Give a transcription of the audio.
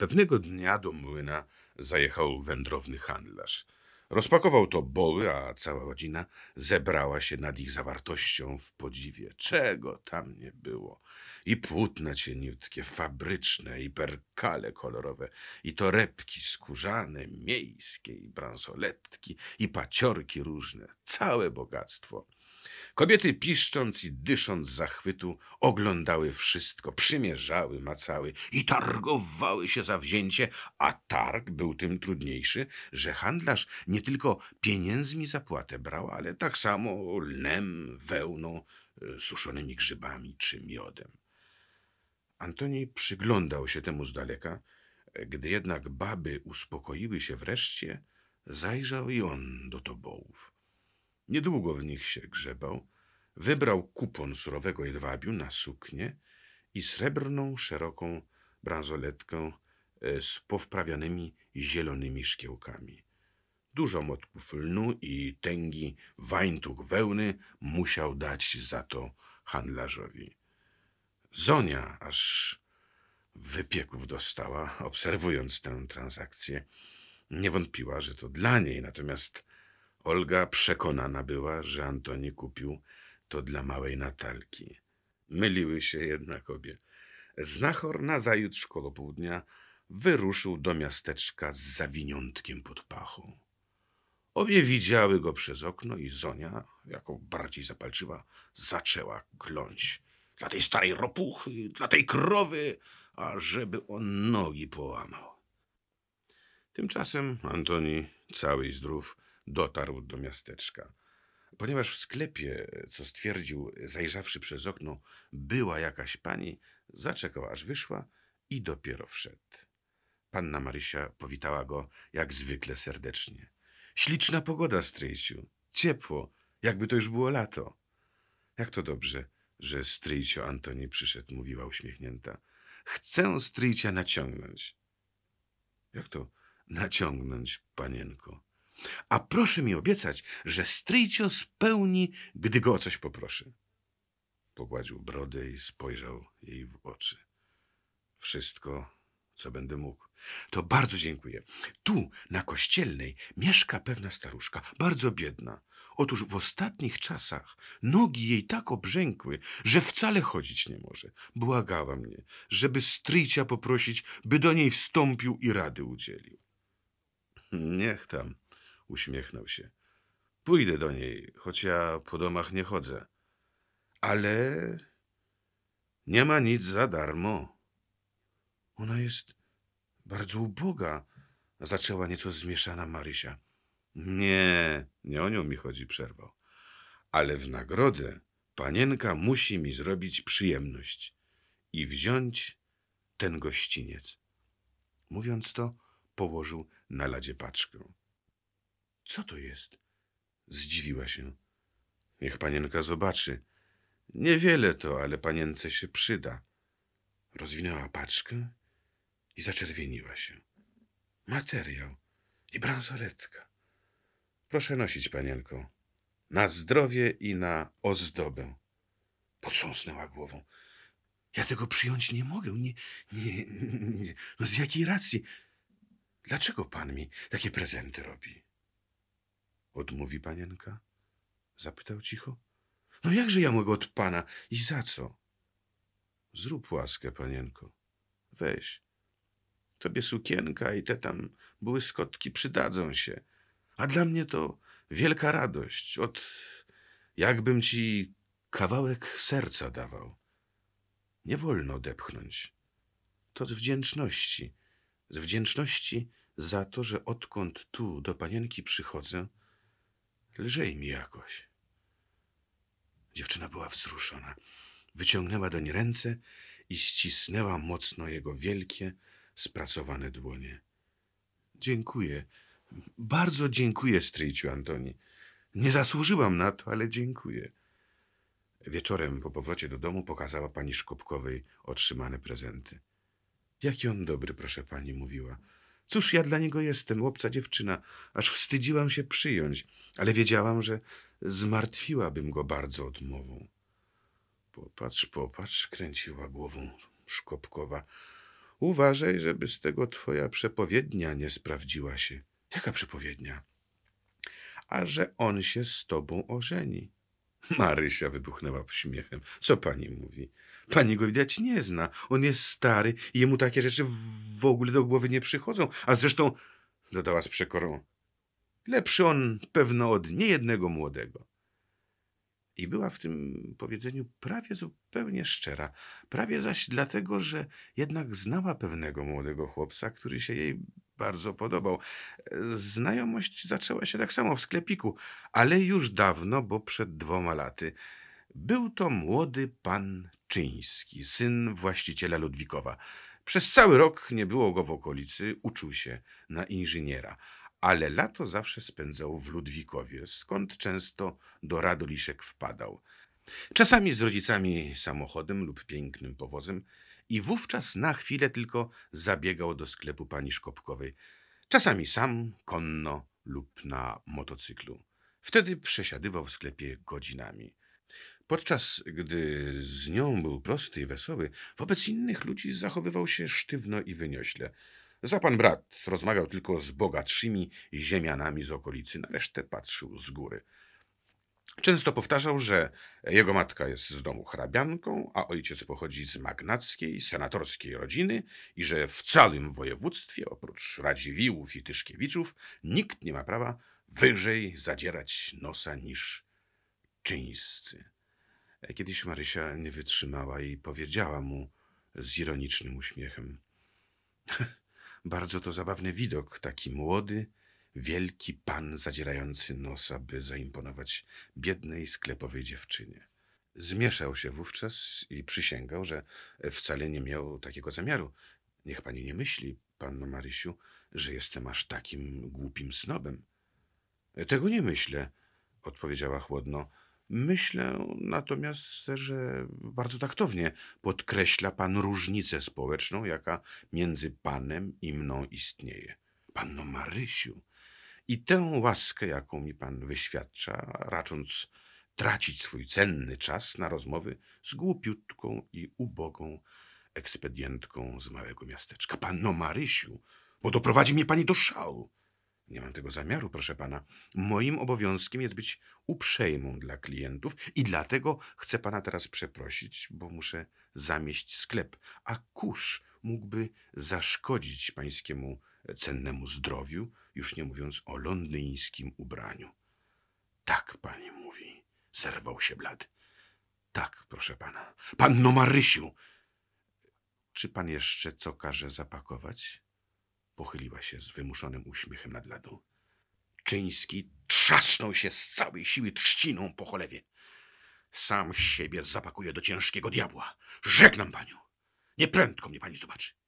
Pewnego dnia do młyna zajechał wędrowny handlarz. Rozpakował to boły, a cała rodzina zebrała się nad ich zawartością w podziwie. Czego tam nie było? I płótna cieniutkie, fabryczne, i perkale kolorowe, i torebki skórzane, miejskie, i bransoletki, i paciorki różne. Całe bogactwo – Kobiety piszcząc i dysząc z zachwytu oglądały wszystko, przymierzały, macały i targowały się zawzięcie, a targ był tym trudniejszy, że handlarz nie tylko pieniędzmi zapłatę brał, ale tak samo lnem, wełną, e, suszonymi grzybami czy miodem. Antoni przyglądał się temu z daleka, e, gdy jednak baby uspokoiły się wreszcie, zajrzał i on do tobołów. Niedługo w nich się grzebał, wybrał kupon surowego jedwabiu na suknię i srebrną, szeroką bransoletkę e, z powprawianymi zielonymi szkiełkami. Dużo motków lnu i tęgi wańtuk wełny musiał dać za to handlarzowi. Zonia aż wypieków dostała, obserwując tę transakcję. Nie wątpiła, że to dla niej, natomiast Olga przekonana była, że Antoni kupił to dla małej Natalki. Myliły się jednak obie. Znachor nazajutrz koło południa wyruszył do miasteczka z zawiniątkiem pod pachą. Obie widziały go przez okno i Zonia, jako bardziej zapalczyła, zaczęła kląć. Dla tej starej ropuchy, dla tej krowy, a żeby on nogi połamał. Tymczasem Antoni, cały i zdrów, dotarł do miasteczka. Ponieważ w sklepie, co stwierdził, zajrzawszy przez okno, była jakaś pani, zaczekał aż wyszła i dopiero wszedł. Panna Marysia powitała go jak zwykle serdecznie. Śliczna pogoda, stryjciu. Ciepło, jakby to już było lato. Jak to dobrze, że stryjcio Antoni przyszedł, mówiła uśmiechnięta. Chcę stryjcia naciągnąć. Jak to naciągnąć, panienko? a proszę mi obiecać, że stryjcio spełni, gdy go o coś poproszę. Pogładził brodę i spojrzał jej w oczy. Wszystko, co będę mógł. To bardzo dziękuję. Tu, na kościelnej, mieszka pewna staruszka, bardzo biedna. Otóż w ostatnich czasach nogi jej tak obrzękły, że wcale chodzić nie może. Błagała mnie, żeby stryjcia poprosić, by do niej wstąpił i rady udzielił. Niech tam, Uśmiechnął się. Pójdę do niej, choć ja po domach nie chodzę. Ale nie ma nic za darmo. Ona jest bardzo uboga, zaczęła nieco zmieszana Marysia. Nie, nie o nią mi chodzi, przerwał. Ale w nagrodę panienka musi mi zrobić przyjemność i wziąć ten gościniec. Mówiąc to, położył na ladzie paczkę. Co to jest? Zdziwiła się. Niech panienka zobaczy. Niewiele to, ale panience się przyda. Rozwinęła paczkę i zaczerwieniła się. Materiał i bransoletka. Proszę nosić, panienko. Na zdrowie i na ozdobę. Potrząsnęła głową. Ja tego przyjąć nie mogę. Nie, nie, nie. No z jakiej racji? Dlaczego pan mi takie prezenty robi? odmówi panienka? Zapytał cicho. No jakże ja mogę od pana i za co? Zrób łaskę, panienko. Weź. Tobie sukienka i te tam błyskotki przydadzą się. A dla mnie to wielka radość. Od jakbym ci kawałek serca dawał. Nie wolno odepchnąć. To z wdzięczności. Z wdzięczności za to, że odkąd tu do panienki przychodzę, Lżej mi jakoś. Dziewczyna była wzruszona. Wyciągnęła doń ręce i ścisnęła mocno jego wielkie, spracowane dłonie. Dziękuję. Bardzo dziękuję, stryjciu Antoni. Nie zasłużyłam na to, ale dziękuję. Wieczorem po powrocie do domu pokazała pani Szkopkowej otrzymane prezenty. Jaki on dobry, proszę pani, mówiła. Cóż ja dla niego jestem, łopca dziewczyna, aż wstydziłam się przyjąć, ale wiedziałam, że zmartwiłabym go bardzo odmową. Popatrz, popatrz, kręciła głową Szkopkowa. Uważaj, żeby z tego twoja przepowiednia nie sprawdziła się. Jaka przepowiednia? A że on się z tobą ożeni. Marysia wybuchnęła śmiechem. Co pani mówi? Pani go widać nie zna. On jest stary i jemu takie rzeczy w ogóle do głowy nie przychodzą. A zresztą, dodała z przekorą, lepszy on pewno od niejednego młodego. I była w tym powiedzeniu prawie zupełnie szczera, prawie zaś dlatego, że jednak znała pewnego młodego chłopca, który się jej bardzo podobał. E, znajomość zaczęła się tak samo w sklepiku, ale już dawno, bo przed dwoma laty. Był to młody pan Czyński, syn właściciela Ludwikowa. Przez cały rok nie było go w okolicy, uczył się na inżyniera, ale lato zawsze spędzał w Ludwikowie, skąd często do Radoliszek wpadał. Czasami z rodzicami samochodem lub pięknym powozem, i wówczas na chwilę tylko zabiegał do sklepu pani Szkopkowej. Czasami sam, konno lub na motocyklu. Wtedy przesiadywał w sklepie godzinami. Podczas gdy z nią był prosty i wesoły, wobec innych ludzi zachowywał się sztywno i wyniośle. Za pan brat rozmawiał tylko z bogatszymi ziemianami z okolicy, na resztę patrzył z góry. Często powtarzał, że jego matka jest z domu hrabianką, a ojciec pochodzi z magnackiej, senatorskiej rodziny i że w całym województwie, oprócz radziwiłów i Tyszkiewiczów, nikt nie ma prawa wyżej zadzierać nosa niż czyńscy. Kiedyś Marysia nie wytrzymała i powiedziała mu z ironicznym uśmiechem. Bardzo to zabawny widok, taki młody wielki pan zadzierający nos, aby zaimponować biednej sklepowej dziewczynie. Zmieszał się wówczas i przysięgał, że wcale nie miał takiego zamiaru. Niech pani nie myśli, panno Marysiu, że jestem aż takim głupim snobem. Tego nie myślę, odpowiedziała chłodno. Myślę natomiast, że bardzo taktownie podkreśla pan różnicę społeczną, jaka między panem i mną istnieje. Panno Marysiu, i tę łaskę, jaką mi pan wyświadcza, racząc tracić swój cenny czas na rozmowy z głupiutką i ubogą ekspedientką z małego miasteczka. Panno Marysiu, bo doprowadzi mnie pani do szału. Nie mam tego zamiaru, proszę pana. Moim obowiązkiem jest być uprzejmą dla klientów i dlatego chcę pana teraz przeprosić, bo muszę zamieść sklep, a kurz mógłby zaszkodzić pańskiemu cennemu zdrowiu, już nie mówiąc o londyńskim ubraniu. Tak, pani mówi, zerwał się blady. Tak, proszę pana. Panno Marysiu! Czy pan jeszcze co każe zapakować? Pochyliła się z wymuszonym uśmiechem nad ladą. Czyński trzasnął się z całej siły trzciną po cholewie. Sam siebie zapakuje do ciężkiego diabła. Żegnam panią. Nieprędko mnie pani zobaczy.